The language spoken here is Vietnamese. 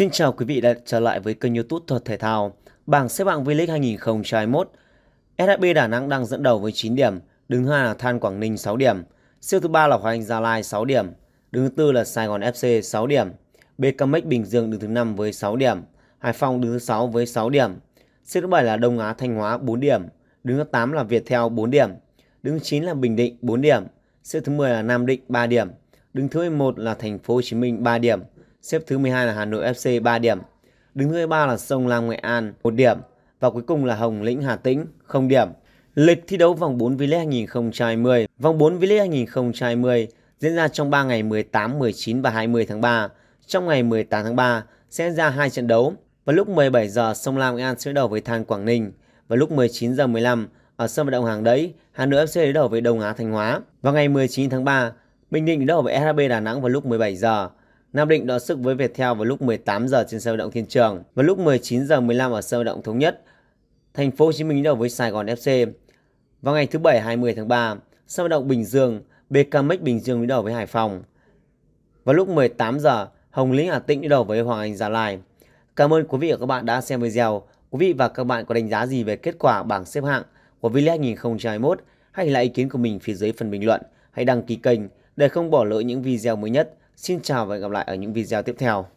Xin chào quý vị đã trở lại với kênh youtube Thuật Thể Thao. Bảng xếp hạng V-League 2021, SHB Đà Nẵng đang dẫn đầu với 9 điểm, đứng hai là Than Quảng Ninh 6 điểm, siêu thứ ba là Hoàng Anh Gia Lai 6 điểm, đứng thứ tư là Sài Gòn FC 6 điểm, BKMX Bình Dương đứng thứ 5 với 6 điểm, Hải Phòng đứng thứ 6 với 6 điểm, xếp thứ bảy là Đông Á Thanh Hóa 4 điểm, đứng thứ 8 là Viettel 4 điểm, đứng thứ 9 là Bình Định 4 điểm, xếp thứ 10 là Nam Định 3 điểm, đứng thứ 11 là Thành phố Hồ Chí Minh 3 điểm, Xếp thứ 12 là Hà Nội FC 3 điểm. Đứng thứ 3 là Sông Lam Nghệ An 1 điểm. Và cuối cùng là Hồng Lĩnh Hà Tĩnh 0 điểm. Lịch thi đấu vòng 4 V-League 2020 Vòng 4 V-League 2020 diễn ra trong 3 ngày 18, 19 và 20 tháng 3. Trong ngày 18 tháng 3 sẽ ra hai trận đấu. Vào lúc 17 giờ Sông Lam Nghệ An sẽ đối đầu với Than Quảng Ninh. và lúc 19 giờ 15 ở sân vận động Hàng Đấy, Hà Nội FC đối đầu với Đông Á Thanh Hóa. Vào ngày 19 tháng 3, Bình Định đối đầu với SHB Đà Nẵng vào lúc 17 giờ. Nam Định đọ sức với Viettel vào lúc 18 giờ trên sân vận động Thiên Trường và lúc 19 giờ 15 ở sân vận động Thống Nhất. Thành phố Hồ Chí Minh đấu với Sài Gòn FC. Vào ngày thứ bảy 20 tháng 3, sân vận động Bình Dương, BKMX Bình Dương đối đầu với Hải Phòng. Vào lúc 18 giờ, Hồng Lĩnh Hà Tĩnh đối đầu với Hoàng Anh Gia Lai. Cảm ơn quý vị và các bạn đã xem video. Quý vị và các bạn có đánh giá gì về kết quả bảng xếp hạng của V-League 2021? Hãy lại ý kiến của mình phía dưới phần bình luận. Hãy đăng ký kênh để không bỏ lỡ những video mới nhất. Xin chào và hẹn gặp lại ở những video tiếp theo.